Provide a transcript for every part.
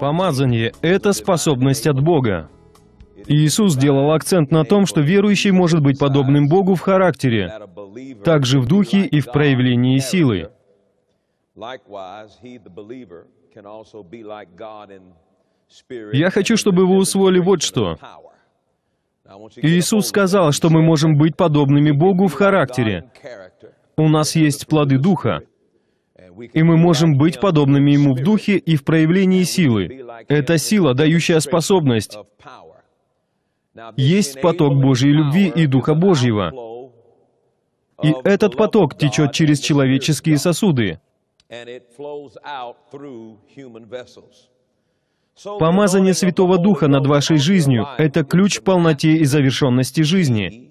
Помазание — это способность от Бога. Иисус делал акцент на том, что верующий может быть подобным Богу в характере, также в духе и в проявлении силы. Я хочу, чтобы вы усвоили вот что. Иисус сказал, что мы можем быть подобными Богу в характере. У нас есть плоды Духа. И мы можем быть подобными Ему в духе и в проявлении силы. Это сила, дающая способность. Есть поток Божьей любви и Духа Божьего. И этот поток течет через человеческие сосуды. Помазание Святого Духа над вашей жизнью — это ключ к полноте и завершенности жизни.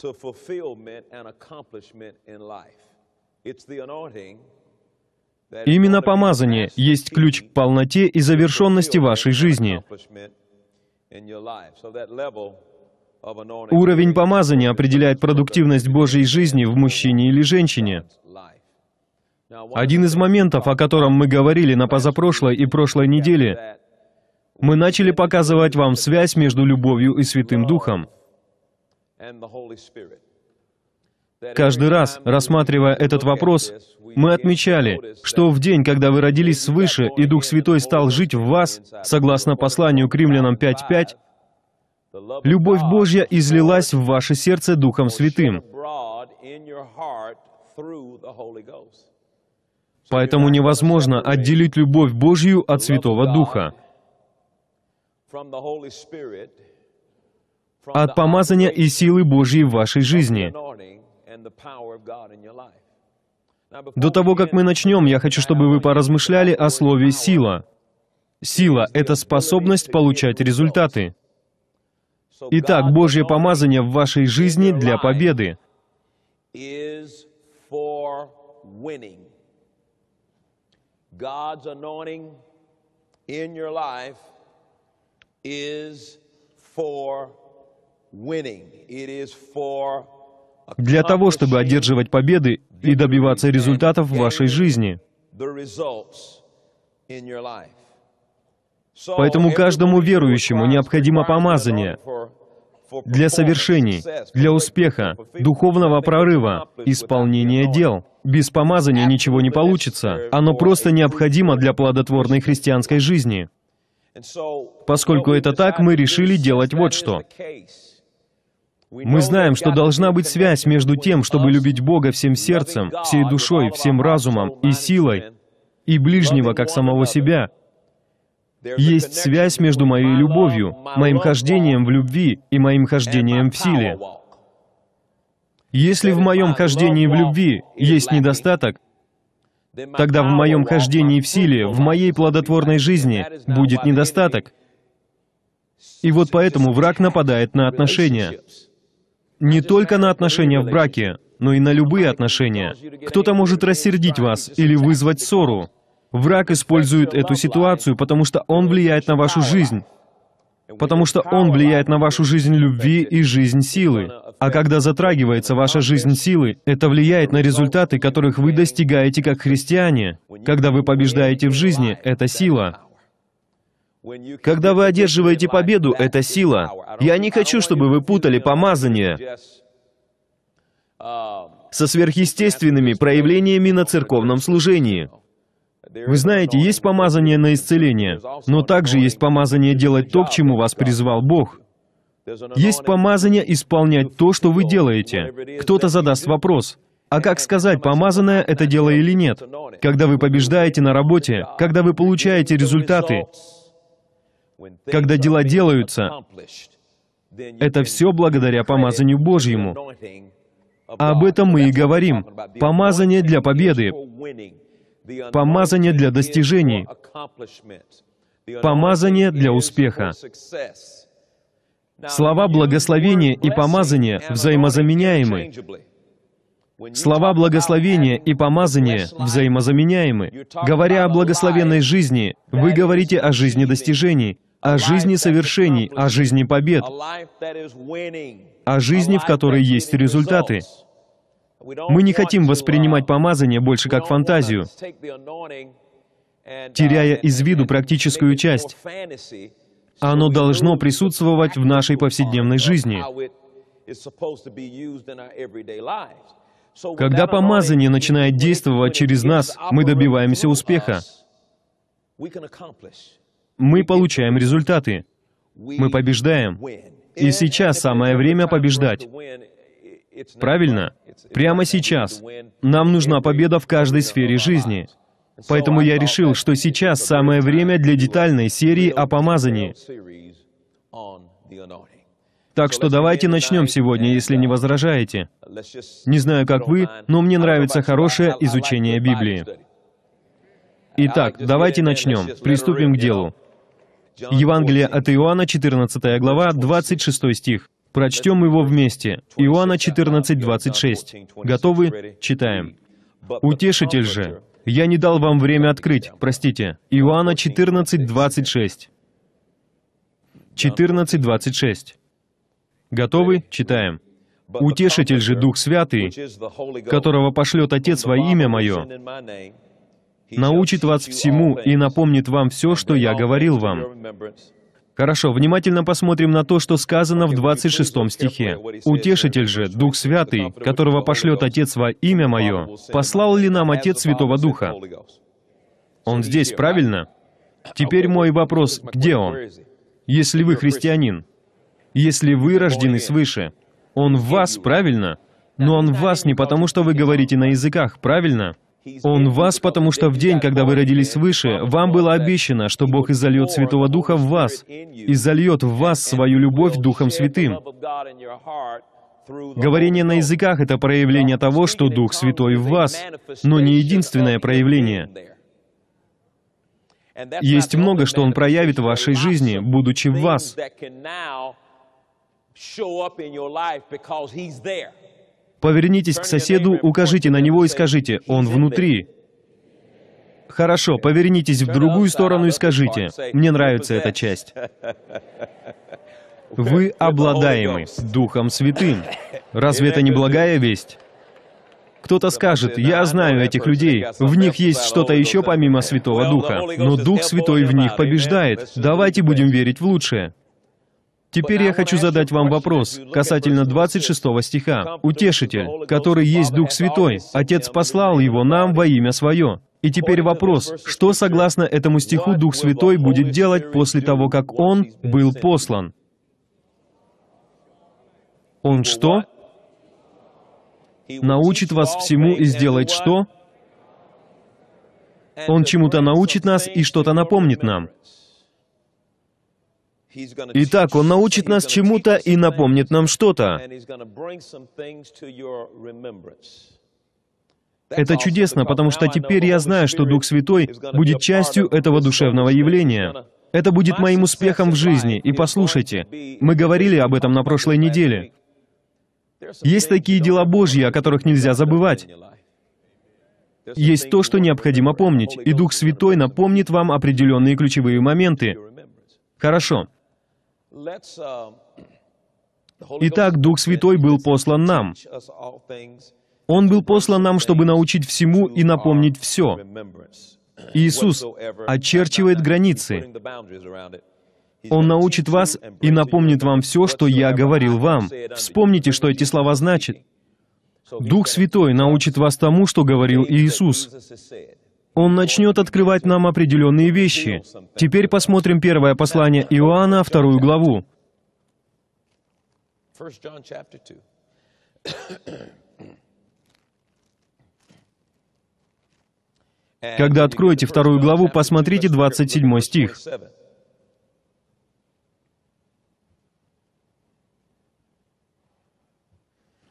to fulfillment and accomplishment in life. It's the anointing Именно помазание есть ключ к полноте и завершенности вашей жизни. Уровень помазания определяет продуктивность Божьей жизни в мужчине или женщине. Один из моментов, о котором мы говорили на позапрошлой и прошлой неделе, мы начали показывать вам связь между любовью и Святым Духом. Каждый раз, рассматривая этот вопрос, мы отмечали, что в день, когда вы родились свыше, и Дух Святой стал жить в вас, согласно посланию к римлянам 5.5, любовь Божья излилась в ваше сердце Духом Святым. Поэтому невозможно отделить любовь Божью от Святого Духа, от помазания и силы Божьей в вашей жизни. До того, как мы начнем, я хочу, чтобы вы поразмышляли о слове «сила». Сила — это способность получать результаты. Итак, Божье помазание в вашей жизни для победы. for для того, чтобы одерживать победы и добиваться результатов в вашей жизни. Поэтому каждому верующему необходимо помазание для совершений, для успеха, духовного прорыва, исполнения дел. Без помазания ничего не получится. Оно просто необходимо для плодотворной христианской жизни. Поскольку это так, мы решили делать вот что. Мы знаем, что должна быть связь между тем, чтобы любить Бога всем сердцем, всей душой, всем разумом и силой, и ближнего, как самого себя. Есть связь между моей любовью, моим хождением в любви и моим хождением в силе. Если в моем хождении в любви есть недостаток, тогда в моем хождении в силе, в моей плодотворной жизни будет недостаток. И вот поэтому враг нападает на отношения. Не только на отношения в браке, но и на любые отношения. Кто-то может рассердить вас или вызвать ссору. Враг использует эту ситуацию, потому что он влияет на вашу жизнь. Потому что он влияет на вашу жизнь любви и жизнь силы. А когда затрагивается ваша жизнь силы, это влияет на результаты, которых вы достигаете как христиане. Когда вы побеждаете в жизни, это сила. Когда вы одерживаете победу, это сила. Я не хочу, чтобы вы путали помазание со сверхъестественными проявлениями на церковном служении. Вы знаете, есть помазание на исцеление, но также есть помазание делать то, к чему вас призвал Бог. Есть помазание исполнять то, что вы делаете. Кто-то задаст вопрос, а как сказать, помазанное это дело или нет? Когда вы побеждаете на работе, когда вы получаете результаты, когда дела делаются, это все благодаря помазанию Божьему. А об этом мы и говорим. Помазание для победы, помазание для достижений, помазание для успеха. Слова благословения и помазания взаимозаменяемы. Слова благословения и помазания взаимозаменяемы. Говоря о благословенной жизни, вы говорите о жизни достижений, о жизни совершений, о жизни побед, о жизни, в которой есть результаты. Мы не хотим воспринимать uh, помазание больше как фантазию, uh, теряя из виду практическую часть. Оно должно присутствовать в нашей повседневной жизни. Когда помазание начинает действовать через нас, мы добиваемся успеха мы получаем результаты. Мы побеждаем. И сейчас самое время побеждать. Правильно? Прямо сейчас. Нам нужна победа в каждой сфере жизни. Поэтому я решил, что сейчас самое время для детальной серии о помазании. Так что давайте начнем сегодня, если не возражаете. Не знаю, как вы, но мне нравится хорошее изучение Библии. Итак, давайте начнем. Приступим к делу. Евангелие от Иоанна, 14 глава, 26 стих. Прочтем его вместе. Иоанна 14, 26. Готовы? Читаем. «Утешитель же, я не дал вам время открыть, простите». Иоанна 14, 26. 14, 26. Готовы? Читаем. «Утешитель же Дух Святый, которого пошлет Отец во имя Мое, научит вас всему и напомнит вам все, что я говорил вам. Хорошо, внимательно посмотрим на то, что сказано в 26 стихе. «Утешитель же, Дух Святый, которого пошлет Отец во имя Мое, послал ли нам Отец Святого Духа?» Он здесь, правильно? Теперь мой вопрос, где он? Если вы христианин, если вы рождены свыше, он в вас, правильно? Но он в вас не потому, что вы говорите на языках, правильно? Он вас, потому что в день, когда вы родились свыше, вам было обещано, что Бог изольет Святого Духа в вас, изольет в вас свою любовь Духом Святым. Говорение на языках — это проявление того, что Дух Святой в вас, но не единственное проявление. Есть много, что Он проявит в вашей жизни, будучи в вас. Повернитесь к соседу, укажите на него и скажите, он внутри. Хорошо, повернитесь в другую сторону и скажите, мне нравится эта часть. Вы обладаемы Духом Святым. Разве это не благая весть? Кто-то скажет, я знаю этих людей, в них есть что-то еще помимо Святого Духа, но Дух Святой в них побеждает, давайте будем верить в лучшее. Теперь я хочу задать вам вопрос касательно 26 стиха. «Утешитель, который есть Дух Святой, Отец послал его нам во имя Свое». И теперь вопрос, что согласно этому стиху Дух Святой будет делать после того, как Он был послан? Он что? Научит вас всему и сделает что? Он чему-то научит нас и что-то напомнит нам. Итак, Он научит нас чему-то и напомнит нам что-то. Это чудесно, потому что теперь я знаю, что Дух Святой будет частью этого душевного явления. Это будет моим успехом в жизни. И послушайте, мы говорили об этом на прошлой неделе. Есть такие дела Божьи, о которых нельзя забывать. Есть то, что необходимо помнить, и Дух Святой напомнит вам определенные ключевые моменты. Хорошо. Uh, Итак, Дух Святой был послан нам. Он был послан нам, чтобы научить всему и напомнить все. Иисус очерчивает границы. Он научит вас и напомнит вам все, что я говорил вам. Вспомните, что эти слова значат. Дух Святой научит вас тому, что говорил Иисус. Он начнет открывать нам определенные вещи. Теперь посмотрим первое послание Иоанна, вторую главу. Когда откроете вторую главу, посмотрите 27 стих.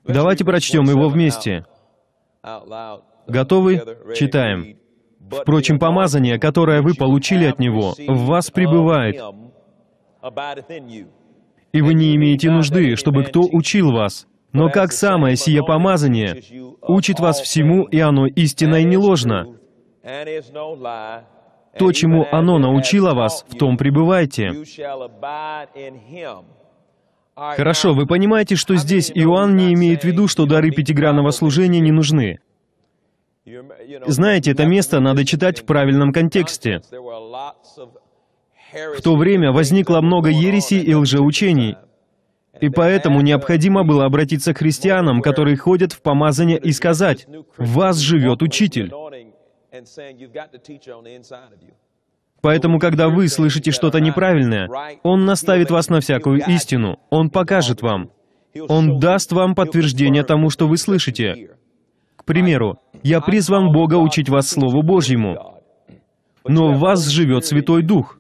Давайте прочтем его вместе. Готовы? Читаем. Впрочем, помазание, которое вы получили от Него, в вас пребывает, и вы не имеете нужды, чтобы кто учил вас. Но как самое сие помазание учит вас всему, и оно истинно и не ложно. То, чему оно научило вас, в том пребывайте. Хорошо, вы понимаете, что здесь Иоанн не имеет в виду, что дары пятигранного служения не нужны. Знаете, это место надо читать в правильном контексте. В то время возникло много ересей и лжеучений, и поэтому необходимо было обратиться к христианам, которые ходят в помазание, и сказать, «В вас живет Учитель». Поэтому, когда вы слышите что-то неправильное, Он наставит вас на всякую истину, Он покажет вам, Он даст вам подтверждение тому, что вы слышите примеру, я призван Бога учить вас Слову Божьему, но в вас живет Святой Дух,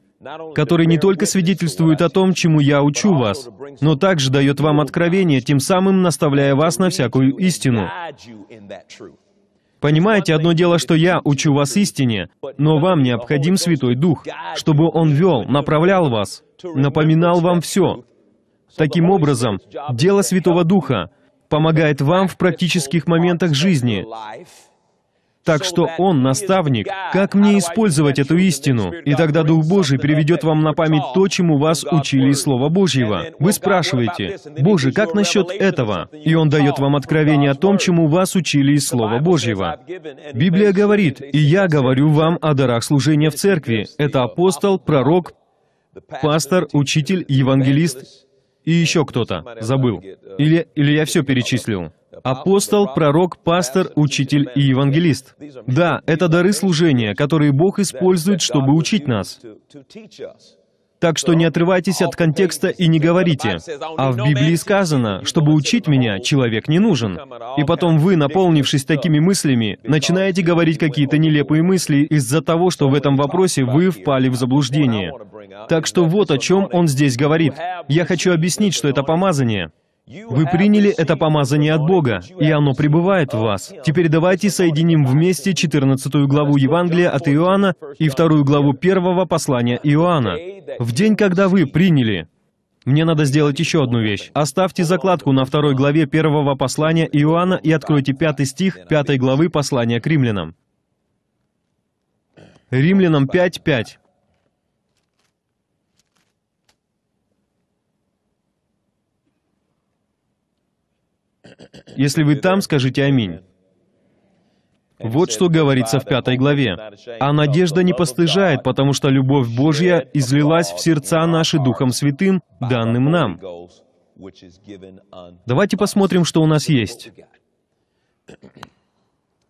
который не только свидетельствует о том, чему я учу вас, но также дает вам откровение, тем самым наставляя вас на всякую истину. Понимаете, одно дело, что я учу вас истине, но вам необходим Святой Дух, чтобы Он вел, направлял вас, напоминал вам все. Таким образом, дело Святого Духа помогает вам в практических моментах жизни. Так что Он — наставник. Как мне использовать эту истину? И тогда Дух Божий приведет вам на память то, чему вас учили из Слова Божьего. Вы спрашиваете, «Боже, как насчет этого?» И Он дает вам откровение о том, чему вас учили из Слова Божьего. Библия говорит, «И я говорю вам о дарах служения в церкви». Это апостол, пророк, пастор, учитель, евангелист и еще кто-то, забыл. Или, или я все перечислил. Апостол, пророк, пастор, учитель и евангелист. Да, это дары служения, которые Бог использует, чтобы учить нас. Так что не отрывайтесь от контекста и не говорите. А в Библии сказано, чтобы учить меня, человек не нужен. И потом вы, наполнившись такими мыслями, начинаете говорить какие-то нелепые мысли из-за того, что в этом вопросе вы впали в заблуждение. Так что вот о чем он здесь говорит. Я хочу объяснить, что это помазание. Вы приняли это помазание от Бога, и оно пребывает в вас. Теперь давайте соединим вместе 14 главу Евангелия от Иоанна и 2 главу 1 послания Иоанна. В день, когда вы приняли... Мне надо сделать еще одну вещь. Оставьте закладку на второй главе первого послания Иоанна и откройте пятый стих пятой главы послания к римлянам. Римлянам 5.5. Если вы там, скажите «Аминь». Вот что говорится в пятой главе. «А надежда не постыжает, потому что любовь Божья излилась в сердца наши Духом Святым, данным нам». Давайте посмотрим, что у нас есть.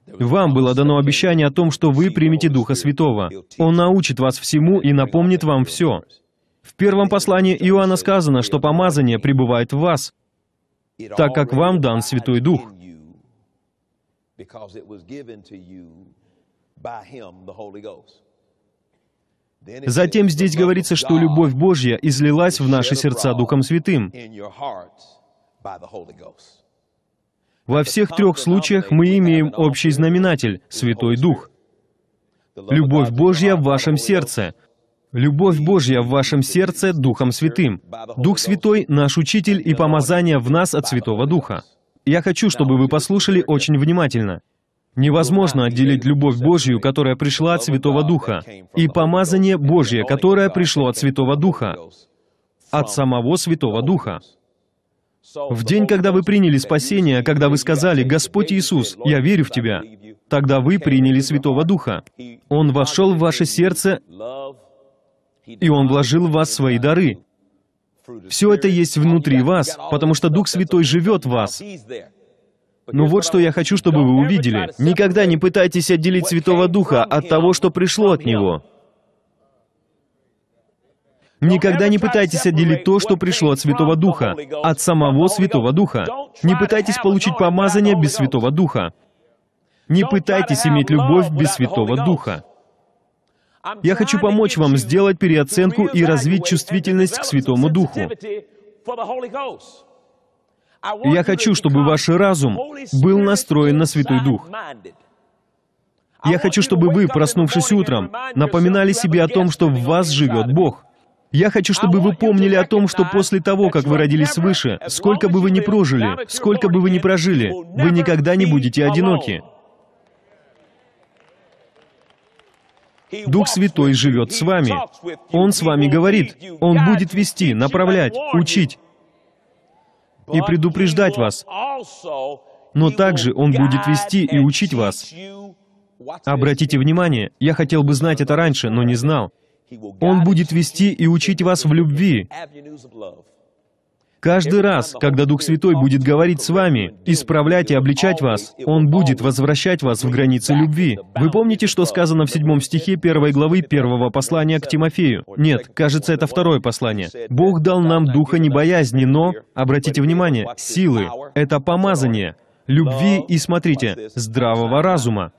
Вам было дано обещание о том, что вы примете Духа Святого. Он научит вас всему и напомнит вам все. В первом послании Иоанна сказано, что помазание пребывает в вас, так как вам дан Святой Дух. Затем здесь говорится, что любовь Божья излилась в наши сердца Духом Святым. Во всех трех случаях мы имеем общий знаменатель — Святой Дух. Любовь Божья в вашем сердце — Любовь Божья в вашем сердце Духом Святым. Дух Святой — наш Учитель и помазание в нас от Святого Духа. Я хочу, чтобы вы послушали очень внимательно. Невозможно отделить любовь Божью, которая пришла от Святого Духа, и помазание Божье, которое пришло от Святого Духа, от самого Святого Духа. В день, когда вы приняли спасение, когда вы сказали, «Господь Иисус, я верю в Тебя», тогда вы приняли Святого Духа. Он вошел в ваше сердце и Он вложил в вас свои дары. Все это есть внутри вас, потому что Дух Святой живет в вас. Но вот что я хочу, чтобы вы увидели. Никогда не пытайтесь отделить Святого Духа от того, что пришло от Него. Никогда не пытайтесь отделить то, что пришло от Святого Духа, от самого Святого Духа. Не пытайтесь получить помазание без Святого Духа. Не пытайтесь иметь любовь без Святого Духа. Я хочу помочь вам сделать переоценку и развить чувствительность к Святому Духу. Я хочу, чтобы ваш разум был настроен на Святой Дух. Я хочу, чтобы вы, проснувшись утром, напоминали себе о том, что в вас живет Бог. Я хочу, чтобы вы помнили о том, что после того, как вы родились свыше, сколько бы вы ни прожили, сколько бы вы ни прожили, вы никогда не будете одиноки. Дух Святой живет с вами. Он с вами говорит. Он будет вести, направлять, учить и предупреждать вас. Но также Он будет вести и учить вас. Обратите внимание, я хотел бы знать это раньше, но не знал. Он будет вести и учить вас в любви. Каждый раз, когда Дух Святой будет говорить с вами, исправлять и обличать вас, Он будет возвращать вас в границы любви. Вы помните, что сказано в седьмом стихе первой главы первого послания к Тимофею? Нет, кажется, это второе послание. «Бог дал нам духа не боязни, но...» Обратите внимание, силы — это помазание, любви и, смотрите, здравого разума.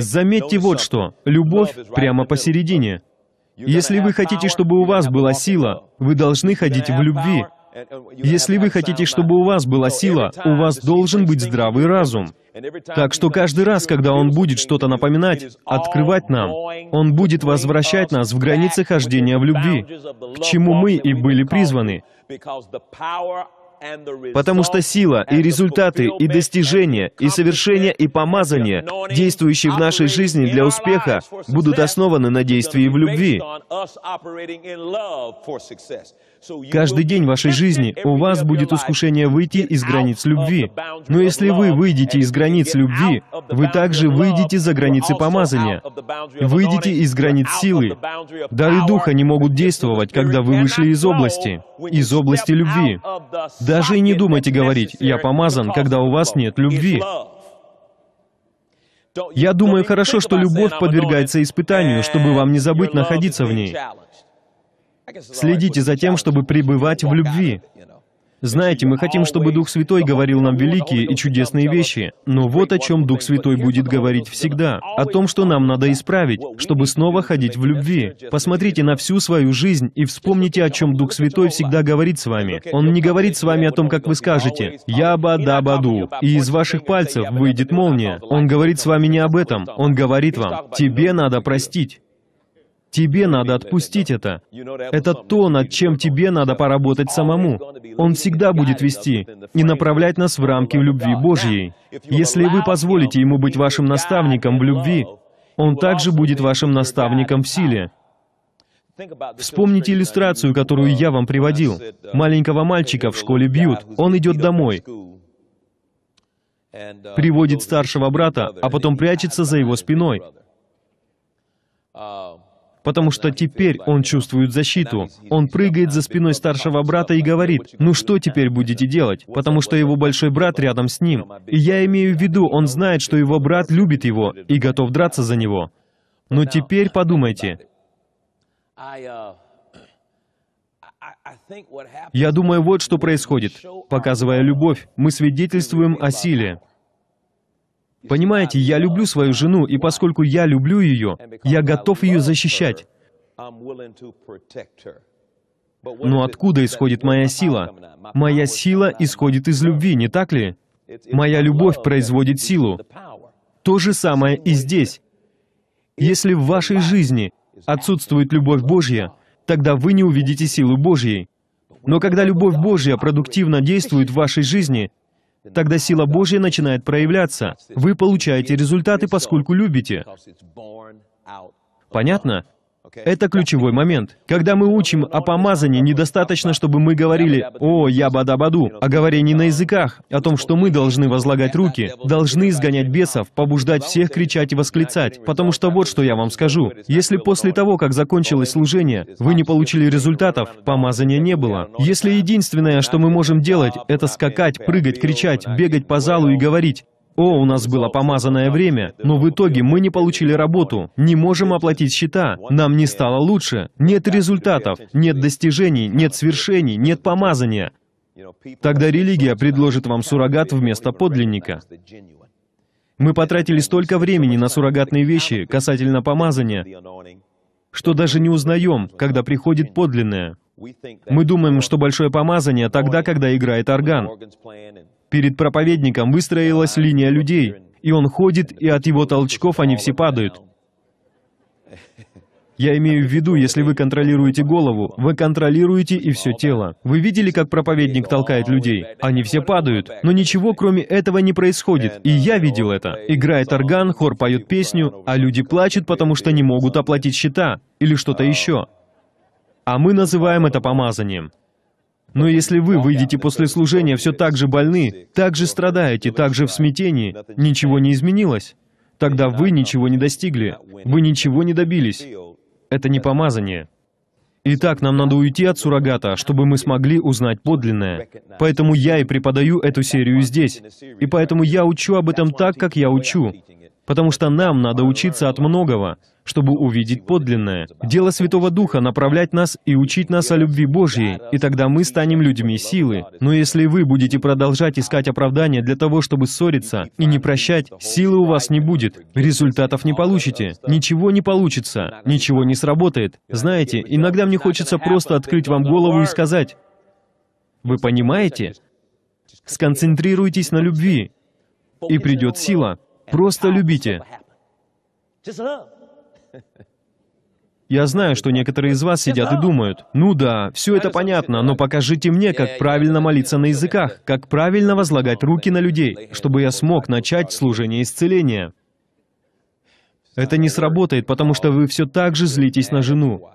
Заметьте вот что. Любовь прямо посередине. Если вы хотите, чтобы у вас была сила, вы должны ходить в любви. Если вы хотите, чтобы у вас была сила, у вас должен быть здравый разум. Так что каждый раз, когда он будет что-то напоминать, открывать нам, он будет возвращать нас в границы хождения в любви, к чему мы и были призваны. Потому что сила и результаты, и достижения, и совершение, и помазание, действующие в нашей жизни для успеха, будут основаны на действии в любви. Каждый день вашей жизни у вас будет искушение выйти из границ любви. Но если вы выйдете из границ любви, вы также выйдете за границы помазания. Выйдете из границ силы. Дары Духа не могут действовать, когда вы вышли из области, из области любви. Даже и не думайте говорить «я помазан», когда у вас нет любви. Я думаю, хорошо, что любовь подвергается испытанию, чтобы вам не забыть находиться в ней. Следите за тем, чтобы пребывать в любви. Знаете, мы хотим, чтобы Дух Святой говорил нам великие и чудесные вещи, но вот о чем Дух Святой будет говорить всегда, о том, что нам надо исправить, чтобы снова ходить в любви. Посмотрите на всю свою жизнь и вспомните, о чем Дух Святой всегда говорит с вами. Он не говорит с вами о том, как вы скажете «Яба да баду», и из ваших пальцев выйдет молния. Он говорит с вами не об этом, Он говорит вам «Тебе надо простить». Тебе надо отпустить это. Это то, над чем тебе надо поработать самому. Он всегда будет вести и направлять нас в рамки любви Божьей. Если вы позволите Ему быть вашим наставником в любви, Он также будет вашим наставником в силе. Вспомните иллюстрацию, которую я вам приводил. Маленького мальчика в школе бьют, он идет домой, приводит старшего брата, а потом прячется за его спиной потому что теперь он чувствует защиту. Он прыгает за спиной старшего брата и говорит, «Ну что теперь будете делать?» Потому что его большой брат рядом с ним. И я имею в виду, он знает, что его брат любит его и готов драться за него. Но теперь подумайте. Я думаю, вот что происходит. Показывая любовь, мы свидетельствуем о силе. Понимаете, я люблю свою жену, и поскольку я люблю ее, я готов ее защищать. Но откуда исходит моя сила? Моя сила исходит из любви, не так ли? Моя любовь производит силу. То же самое и здесь. Если в вашей жизни отсутствует любовь Божья, тогда вы не увидите силу Божьей. Но когда любовь Божья продуктивно действует в вашей жизни, Тогда сила Божья начинает проявляться. Вы получаете результаты, поскольку любите. Понятно? Это ключевой момент. Когда мы учим о помазании, недостаточно, чтобы мы говорили «О, я бада-баду», о а говорении на языках, о том, что мы должны возлагать руки, должны изгонять бесов, побуждать всех кричать и восклицать. Потому что вот что я вам скажу. Если после того, как закончилось служение, вы не получили результатов, помазания не было. Если единственное, что мы можем делать, это скакать, прыгать, кричать, бегать по залу и говорить о, у нас было помазанное время, но в итоге мы не получили работу, не можем оплатить счета, нам не стало лучше, нет результатов, нет достижений, нет свершений, нет помазания. Тогда религия предложит вам суррогат вместо подлинника. Мы потратили столько времени на суррогатные вещи касательно помазания, что даже не узнаем, когда приходит подлинное. Мы думаем, что большое помазание тогда, когда играет орган. Перед проповедником выстроилась линия людей, и он ходит, и от его толчков они все падают. Я имею в виду, если вы контролируете голову, вы контролируете и все тело. Вы видели, как проповедник толкает людей? Они все падают, но ничего кроме этого не происходит. И я видел это. Играет орган, хор поет песню, а люди плачут, потому что не могут оплатить счета или что-то еще. А мы называем это помазанием. Но если вы выйдете после служения все так же больны, так же страдаете, так же в смятении, ничего не изменилось, тогда вы ничего не достигли, вы ничего не добились. Это не помазание. Итак, нам надо уйти от суррогата, чтобы мы смогли узнать подлинное. Поэтому я и преподаю эту серию здесь. И поэтому я учу об этом так, как я учу потому что нам надо учиться от многого, чтобы увидеть подлинное. Дело Святого Духа — направлять нас и учить нас о любви Божьей, и тогда мы станем людьми силы. Но если вы будете продолжать искать оправдания для того, чтобы ссориться и не прощать, силы у вас не будет, результатов не получите, ничего не получится, ничего не сработает. Знаете, иногда мне хочется просто открыть вам голову и сказать, «Вы понимаете? Сконцентрируйтесь на любви, и придет сила». Просто любите. Я знаю, что некоторые из вас сидят и думают, ну да, все это понятно, но покажите мне, как правильно молиться на языках, как правильно возлагать руки на людей, чтобы я смог начать служение исцеления. Это не сработает, потому что вы все так же злитесь на жену.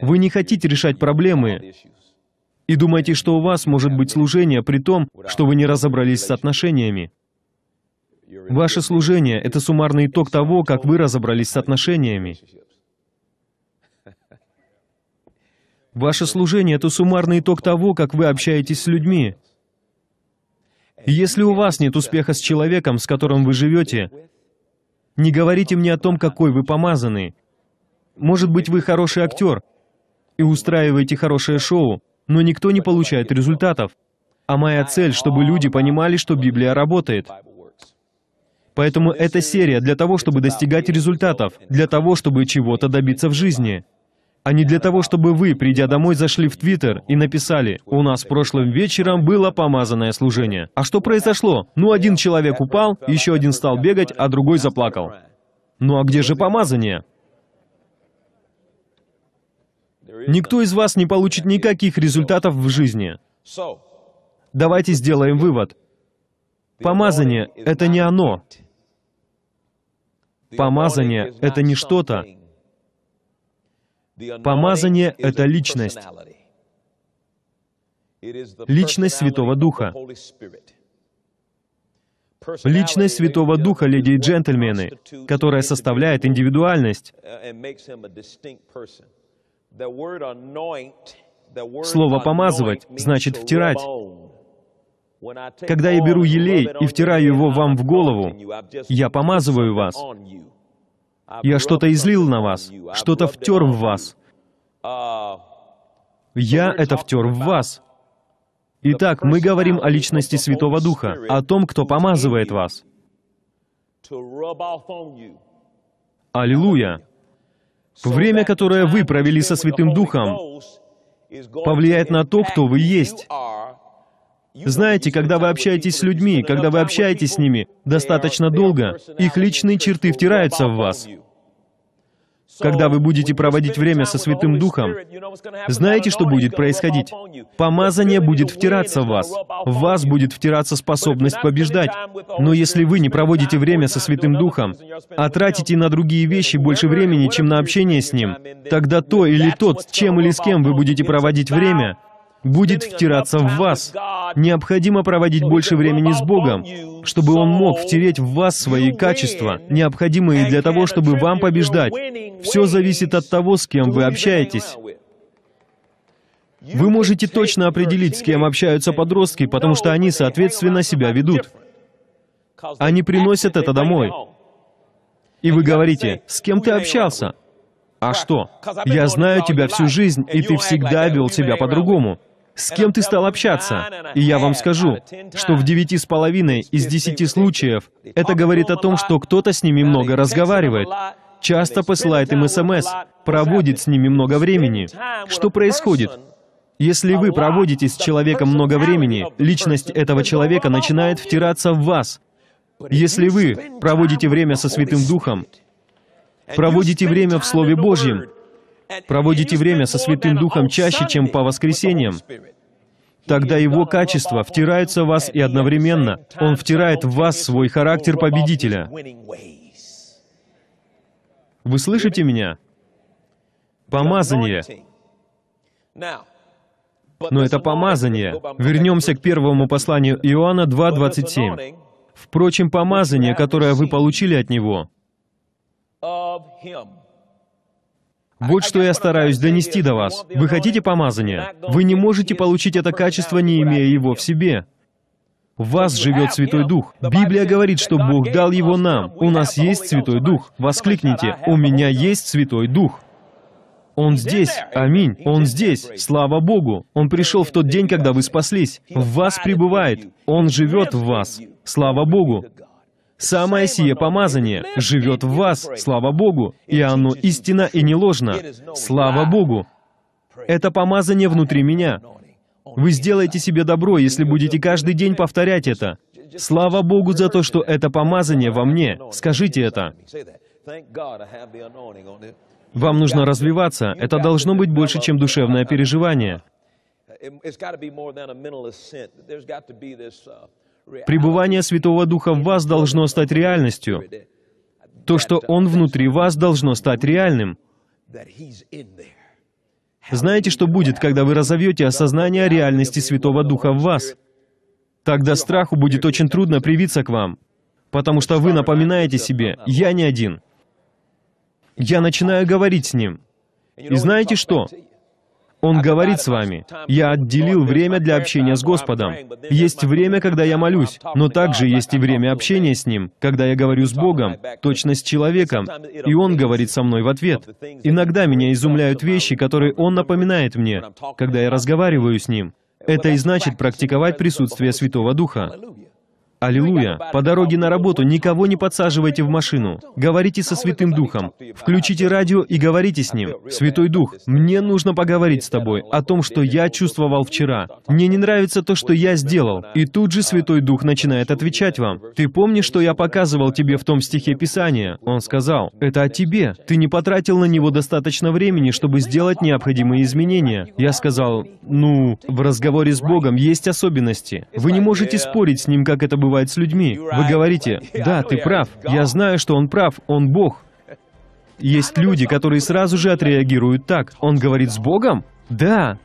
Вы не хотите решать проблемы и думаете, что у вас может быть служение при том, что вы не разобрались с отношениями. Ваше служение — это суммарный итог того, как вы разобрались с отношениями. Ваше служение — это суммарный итог того, как вы общаетесь с людьми. Если у вас нет успеха с человеком, с которым вы живете, не говорите мне о том, какой вы помазанный. Может быть, вы хороший актер и устраиваете хорошее шоу, но никто не получает результатов. А моя цель, чтобы люди понимали, что Библия работает. Поэтому эта серия для того, чтобы достигать результатов, для того, чтобы чего-то добиться в жизни а не для того, чтобы вы, придя домой, зашли в Твиттер и написали «У нас прошлым вечером было помазанное служение». А что произошло? Ну, один человек упал, еще один стал бегать, а другой заплакал. Ну а где же помазание? Никто из вас не получит никаких результатов в жизни. Давайте сделаем вывод. Помазание — это не оно. Помазание — это не что-то. Помазание — это личность. Личность Святого Духа. Личность Святого Духа, леди и джентльмены, которая составляет индивидуальность. Слово «помазывать» значит «втирать». Когда я беру елей и втираю его вам в голову, я помазываю вас. Я что-то излил на вас, что-то втер в вас. Uh, я это втер в вас. Итак, мы говорим о личности Святого Духа, о том, кто помазывает вас. Аллилуйя! Время, которое вы провели со Святым Духом, повлияет на то, кто вы есть. Знаете, когда вы общаетесь с людьми, когда вы общаетесь с ними достаточно долго, их личные черты втираются в вас. Когда вы будете проводить время со Святым Духом, знаете, что будет происходить? Помазание будет втираться в вас. В вас будет втираться способность побеждать. Но если вы не проводите время со Святым Духом, а тратите на другие вещи больше времени, чем на общение с Ним, тогда то или тот, с чем или с кем вы будете проводить время, будет втираться в вас. Необходимо проводить больше времени с Богом, чтобы Он мог втереть в вас свои качества, необходимые для того, чтобы вам побеждать. Все зависит от того, с кем вы общаетесь. Вы можете точно определить, с кем общаются подростки, потому что они, соответственно, себя ведут. Они приносят это домой. И вы говорите, с кем ты общался? А что? Я знаю тебя всю жизнь, и ты всегда вел себя по-другому с кем ты стал общаться. И я вам скажу, что в девяти с половиной из десяти случаев это говорит о том, что кто-то с ними много разговаривает, часто посылает им СМС, проводит с ними много времени. Что происходит? Если вы проводите с человеком много времени, личность этого человека начинает втираться в вас. Если вы проводите время со Святым Духом, проводите время в Слове Божьем, Проводите время со Святым Духом чаще, чем по воскресеньям. Тогда Его качество втирается в вас, и одновременно Он втирает в вас свой характер победителя. Вы слышите меня? Помазание. Но это помазание. Вернемся к первому посланию Иоанна 2.27. Впрочем, помазание, которое вы получили от Него, вот что я стараюсь донести до вас. Вы хотите помазания? Вы не можете получить это качество, не имея его в себе. В вас живет Святой Дух. Библия говорит, что Бог дал его нам. У нас есть Святой Дух. Воскликните, «У меня есть Святой Дух». Он здесь. Аминь. Он здесь. Слава Богу. Он пришел в тот день, когда вы спаслись. В вас пребывает. Он живет в вас. Слава Богу. Самое сие помазание живет в вас, слава Богу, и оно истинно и не ложно. Слава Богу! Это помазание внутри меня. Вы сделаете себе добро, если будете каждый день повторять это. Слава Богу за то, что это помазание во мне. Скажите это. Вам нужно развиваться. Это должно быть больше, чем душевное переживание. Пребывание Святого Духа в вас должно стать реальностью. То, что Он внутри вас, должно стать реальным. Знаете, что будет, когда вы разовьете осознание реальности Святого Духа в вас? Тогда страху будет очень трудно привиться к вам, потому что вы напоминаете себе «я не один». Я начинаю говорить с Ним. И знаете что? Он говорит с вами, «Я отделил время для общения с Господом». Есть время, когда я молюсь, но также есть и время общения с Ним, когда я говорю с Богом, точно с человеком, и Он говорит со мной в ответ. Иногда меня изумляют вещи, которые Он напоминает мне, когда я разговариваю с Ним. Это и значит практиковать присутствие Святого Духа. Аллилуйя! По дороге на работу никого не подсаживайте в машину. Говорите со Святым Духом. Включите радио и говорите с Ним. Святой Дух, мне нужно поговорить с тобой о том, что я чувствовал вчера. Мне не нравится то, что я сделал. И тут же Святой Дух начинает отвечать вам. Ты помнишь, что я показывал тебе в том стихе Писания? Он сказал, это о тебе. Ты не потратил на него достаточно времени, чтобы сделать необходимые изменения. Я сказал, ну, в разговоре с Богом есть особенности. Вы не можете спорить с Ним, как это было бывает с людьми. Вы говорите, да, ты прав, я знаю, что он прав, он Бог. Есть люди, которые сразу же отреагируют так. Он говорит с Богом? Да.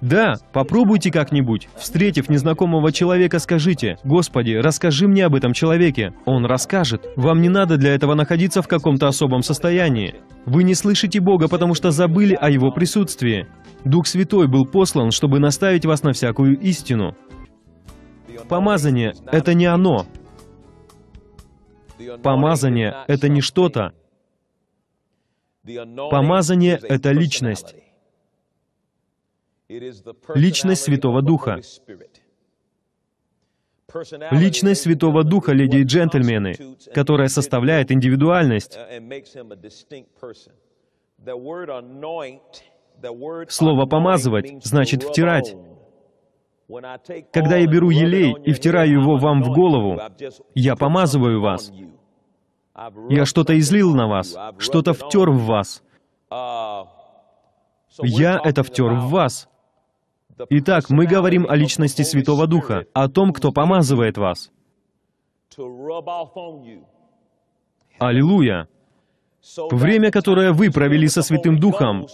Да, попробуйте как-нибудь. Встретив незнакомого человека, скажите, «Господи, расскажи мне об этом человеке». Он расскажет. Вам не надо для этого находиться в каком-то особом состоянии. Вы не слышите Бога, потому что забыли о Его присутствии. Дух Святой был послан, чтобы наставить вас на всякую истину. Помазание — это не оно. Помазание — это не что-то. Помазание — это личность. Личность Святого Духа. Личность Святого Духа, леди и джентльмены, которая составляет индивидуальность. Слово «помазывать» значит «втирать». Когда я беру елей и втираю его вам в голову, я помазываю вас. Я что-то излил на вас, что-то uh, втер в вас. Я это втер в вас. Итак, мы говорим о личности Святого Духа, о том, кто помазывает вас. Аллилуйя! Время, которое вы провели со Святым Духом,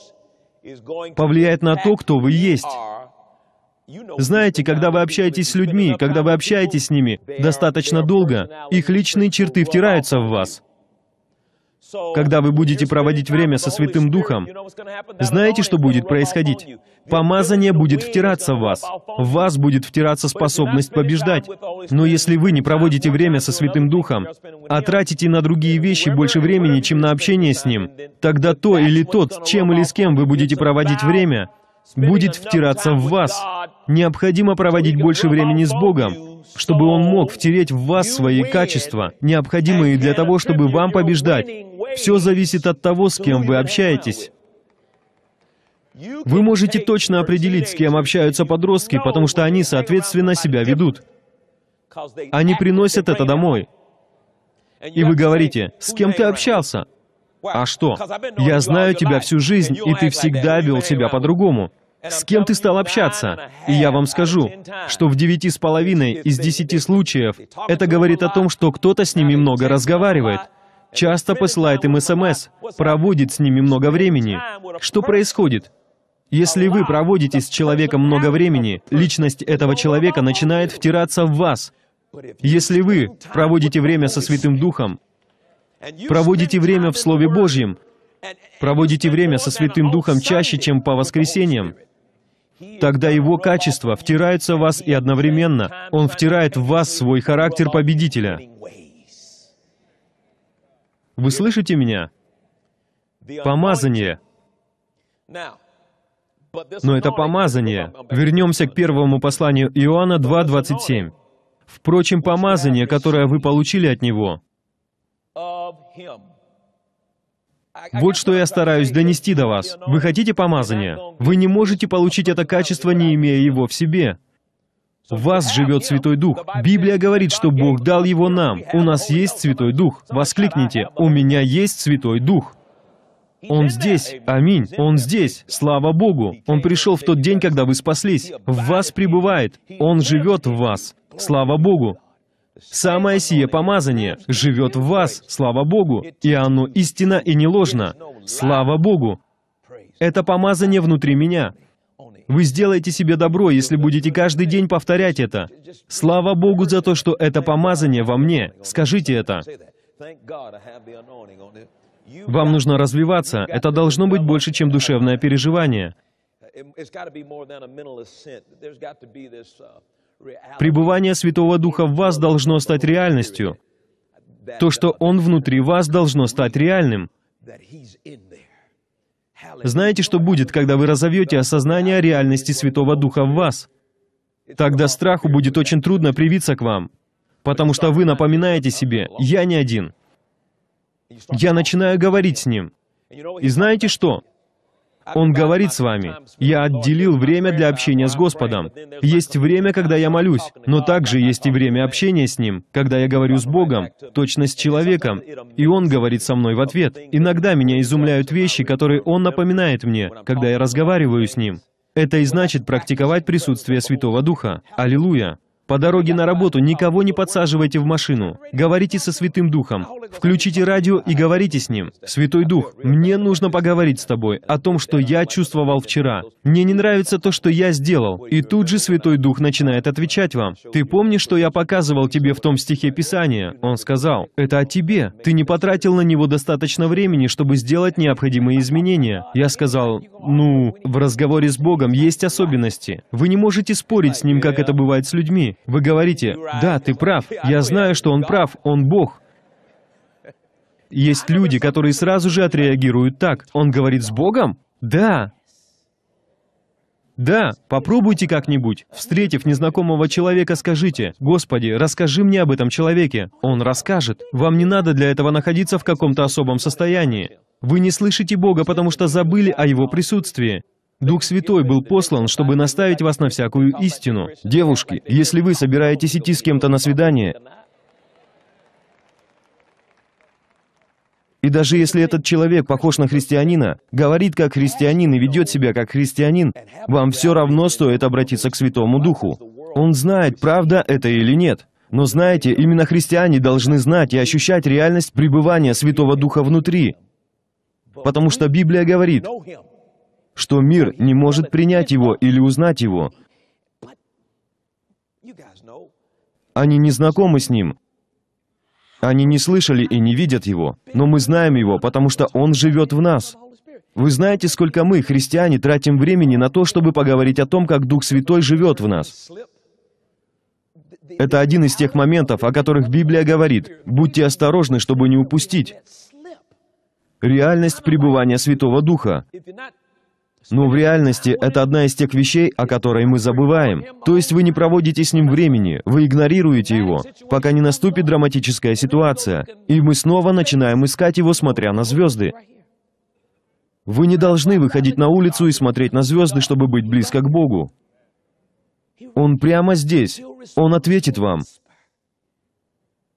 повлияет на то, кто вы есть. Знаете, когда вы общаетесь с людьми, когда вы общаетесь с ними достаточно долго, их личные черты втираются в вас. Когда вы будете проводить время со Святым Духом, знаете, что будет происходить? Помазание будет втираться в вас. В вас будет втираться способность побеждать. Но если вы не проводите время со Святым Духом, а тратите на другие вещи больше времени, чем на общение с Ним, тогда то или тот, чем или с кем вы будете проводить время, будет втираться в вас, Необходимо проводить больше времени с Богом, чтобы Он мог втереть в вас свои качества, необходимые для того, чтобы вам побеждать. Все зависит от того, с кем вы общаетесь. Вы можете точно определить, с кем общаются подростки, потому что они, соответственно, себя ведут. Они приносят это домой. И вы говорите, с кем ты общался? А что? Я знаю тебя всю жизнь, и ты всегда вел себя по-другому с кем ты стал общаться? И я вам скажу, что в девяти с половиной из десяти случаев это говорит о том, что кто-то с ними много разговаривает, часто посылает им СМС, проводит с ними много времени. Что происходит? Если вы проводите с человеком много времени, личность этого человека начинает втираться в вас. Если вы проводите время со Святым Духом, проводите время в Слове Божьем, проводите время со Святым Духом чаще, чем по воскресеньям, Тогда его качество втирается в вас, и одновременно он втирает в вас свой характер победителя. Вы слышите меня? Помазание. Но это помазание. Вернемся к первому посланию Иоанна 2.27. «Впрочем, помазание, которое вы получили от Него, вот что я стараюсь донести до вас. Вы хотите помазания? Вы не можете получить это качество, не имея его в себе. В вас живет Святой Дух. Библия говорит, что Бог дал его нам. У нас есть Святой Дух. Воскликните, «У меня есть Святой Дух». Он здесь. Аминь. Он здесь. Слава Богу. Он пришел в тот день, когда вы спаслись. В вас пребывает. Он живет в вас. Слава Богу. Самое сие помазание живет в вас, слава Богу, и оно истина и не ложно. Слава Богу! Это помазание внутри меня. Вы сделаете себе добро, если будете каждый день повторять это. Слава Богу за то, что это помазание во мне. Скажите это. Вам нужно развиваться. Это должно быть больше, чем душевное переживание. Пребывание Святого Духа в вас должно стать реальностью. То, что Он внутри вас, должно стать реальным. Знаете, что будет, когда вы разовьете осознание реальности Святого Духа в вас? Тогда страху будет очень трудно привиться к вам, потому что вы напоминаете себе «я не один». Я начинаю говорить с ним. И знаете что? Он говорит с вами, «Я отделил время для общения с Господом». Есть время, когда я молюсь, но также есть и время общения с Ним, когда я говорю с Богом, точно с человеком, и Он говорит со мной в ответ. Иногда меня изумляют вещи, которые Он напоминает мне, когда я разговариваю с Ним. Это и значит практиковать присутствие Святого Духа. Аллилуйя! По дороге на работу никого не подсаживайте в машину. Говорите со Святым Духом. Включите радио и говорите с ним. «Святой Дух, мне нужно поговорить с тобой о том, что я чувствовал вчера. Мне не нравится то, что я сделал». И тут же Святой Дух начинает отвечать вам. «Ты помнишь, что я показывал тебе в том стихе Писания?» Он сказал, «Это о тебе. Ты не потратил на него достаточно времени, чтобы сделать необходимые изменения». Я сказал, «Ну, в разговоре с Богом есть особенности. Вы не можете спорить с ним, как это бывает с людьми. Вы говорите, да, ты прав, я знаю, что он прав, он Бог. Есть люди, которые сразу же отреагируют так. Он говорит с Богом? Да. Да, попробуйте как-нибудь. Встретив незнакомого человека, скажите, «Господи, расскажи мне об этом человеке». Он расскажет. Вам не надо для этого находиться в каком-то особом состоянии. Вы не слышите Бога, потому что забыли о Его присутствии. Дух Святой был послан, чтобы наставить вас на всякую истину. Девушки, если вы собираетесь идти с кем-то на свидание, И даже если этот человек похож на христианина, говорит как христианин и ведет себя как христианин, вам все равно стоит обратиться к Святому Духу. Он знает, правда это или нет. Но знаете, именно христиане должны знать и ощущать реальность пребывания Святого Духа внутри. Потому что Библия говорит, что мир не может принять его или узнать его. Они не знакомы с ним. Они не слышали и не видят его. Но мы знаем его, потому что он живет в нас. Вы знаете, сколько мы, христиане, тратим времени на то, чтобы поговорить о том, как Дух Святой живет в нас. Это один из тех моментов, о которых Библия говорит. Будьте осторожны, чтобы не упустить. Реальность пребывания Святого Духа. Но ну, в реальности это одна из тех вещей, о которой мы забываем. То есть вы не проводите с ним времени, вы игнорируете его, пока не наступит драматическая ситуация, и мы снова начинаем искать его, смотря на звезды. Вы не должны выходить на улицу и смотреть на звезды, чтобы быть близко к Богу. Он прямо здесь. Он ответит вам.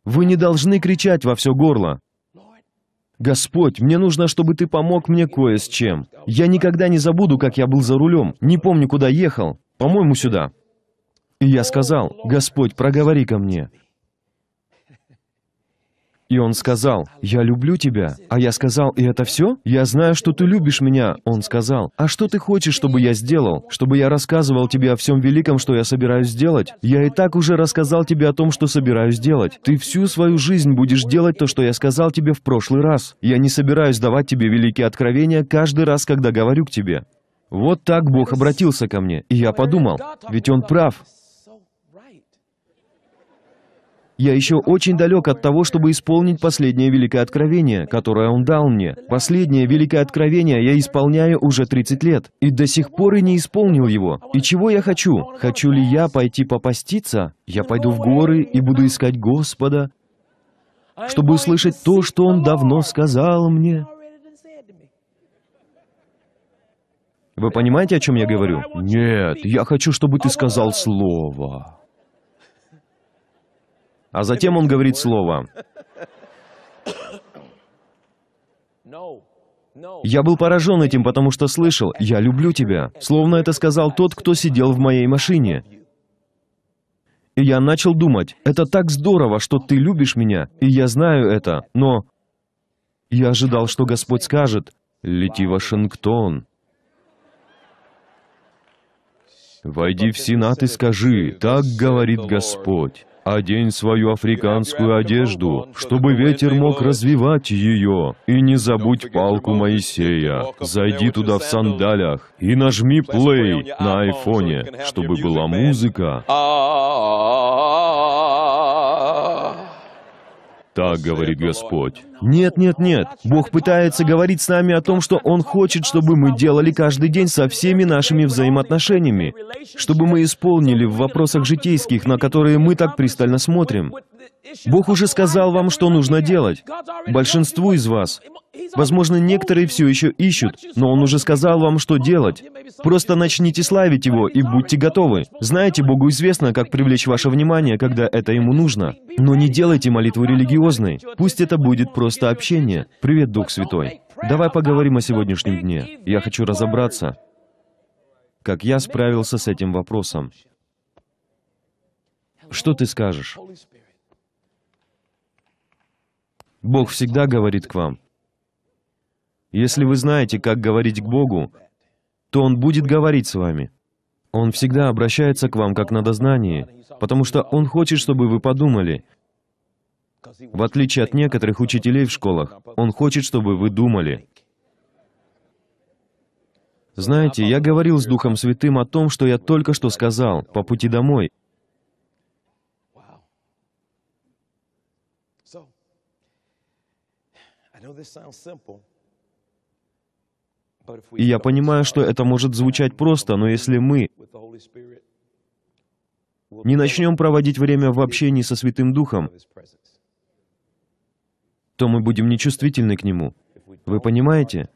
Вы не должны кричать во все горло. «Господь, мне нужно, чтобы ты помог мне кое с чем. Я никогда не забуду, как я был за рулем, не помню, куда ехал. По-моему, сюда». И я сказал, «Господь, проговори ко мне. И он сказал, «Я люблю тебя». А я сказал, «И это все? Я знаю, что ты любишь меня». Он сказал, «А что ты хочешь, чтобы я сделал? Чтобы я рассказывал тебе о всем великом, что я собираюсь сделать? Я и так уже рассказал тебе о том, что собираюсь делать. Ты всю свою жизнь будешь делать то, что я сказал тебе в прошлый раз. Я не собираюсь давать тебе великие откровения каждый раз, когда говорю к тебе». Вот так Бог обратился ко мне, и я подумал, ведь Он прав, я еще очень далек от того, чтобы исполнить последнее великое откровение, которое он дал мне. Последнее великое откровение я исполняю уже 30 лет, и до сих пор и не исполнил его. И чего я хочу? Хочу ли я пойти попаститься? Я пойду в горы и буду искать Господа, чтобы услышать то, что Он давно сказал мне. Вы понимаете, о чем я говорю? Нет, я хочу, чтобы ты сказал слово. А затем он говорит слово. Я был поражен этим, потому что слышал, «Я люблю тебя», словно это сказал тот, кто сидел в моей машине. И я начал думать, это так здорово, что ты любишь меня, и я знаю это, но... Я ожидал, что Господь скажет, «Лети в Вашингтон». «Войди в Сенат и скажи, так говорит Господь» одень свою африканскую одежду, чтобы ветер мог развивать ее, и не забудь палку Моисея. Зайди туда в сандалях и нажми play на айфоне, чтобы была музыка. Так говорит Господь. Нет, нет, нет. Бог пытается говорить с нами о том, что Он хочет, чтобы мы делали каждый день со всеми нашими взаимоотношениями, чтобы мы исполнили в вопросах житейских, на которые мы так пристально смотрим. Бог уже сказал вам, что нужно делать. Большинству из вас. Возможно, некоторые все еще ищут, но Он уже сказал вам, что делать. Просто начните славить Его и будьте готовы. Знаете, Богу известно, как привлечь ваше внимание, когда это Ему нужно. Но не делайте молитву религиозной. Пусть это будет просто общение. Привет, Дух Святой. Давай поговорим о сегодняшнем дне. Я хочу разобраться, как я справился с этим вопросом. Что ты скажешь? Бог всегда говорит к вам. Если вы знаете, как говорить к Богу, то Он будет говорить с вами. Он всегда обращается к вам как на дознание, потому что Он хочет, чтобы вы подумали. В отличие от некоторых учителей в школах, Он хочет, чтобы вы думали. Знаете, я говорил с Духом Святым о том, что я только что сказал, по пути домой, И я понимаю, что это может звучать просто, но если мы не начнем проводить время в общении со Святым Духом, то мы будем нечувствительны к Нему. Вы понимаете?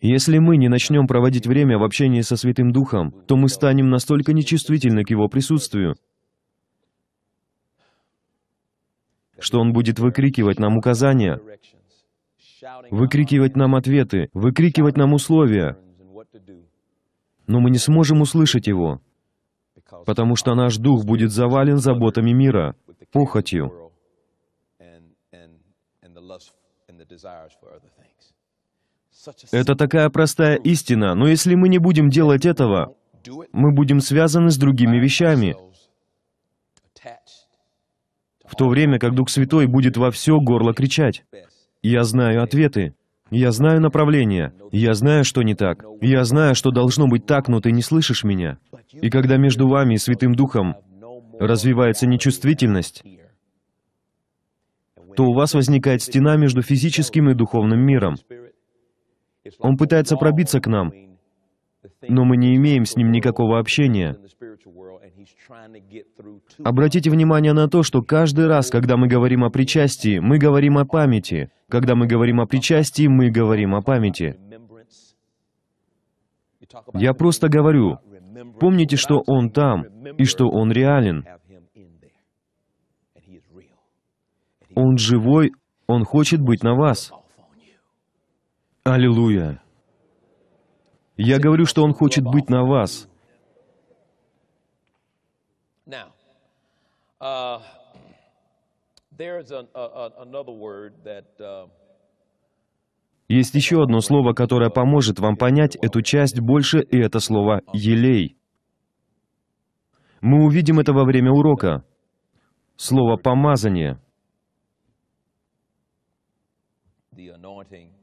Если мы не начнем проводить время в общении со Святым Духом, то мы станем настолько нечувствительны к Его присутствию, что Он будет выкрикивать нам указания, выкрикивать нам ответы, выкрикивать нам условия. Но мы не сможем услышать его, потому что наш дух будет завален заботами мира, похотью. Это такая простая истина, но если мы не будем делать этого, мы будем связаны с другими вещами, в то время как Дух Святой будет во все горло кричать. Я знаю ответы. Я знаю направление. Я знаю, что не так. Я знаю, что должно быть так, но ты не слышишь меня. И когда между вами и Святым Духом развивается нечувствительность, то у вас возникает стена между физическим и духовным миром. Он пытается пробиться к нам, но мы не имеем с ним никакого общения. Обратите внимание на то, что каждый раз, когда мы говорим о причастии, мы говорим о памяти. Когда мы говорим о причастии, мы говорим о памяти. Я просто говорю, помните, что Он там, и что Он реален. Он живой, Он хочет быть на вас. Аллилуйя. Я говорю, что Он хочет быть на вас. Uh, uh, Есть еще одно слово, которое поможет вам понять эту часть больше, и это слово «елей». Мы увидим это во время урока. Слово «помазание». The anointing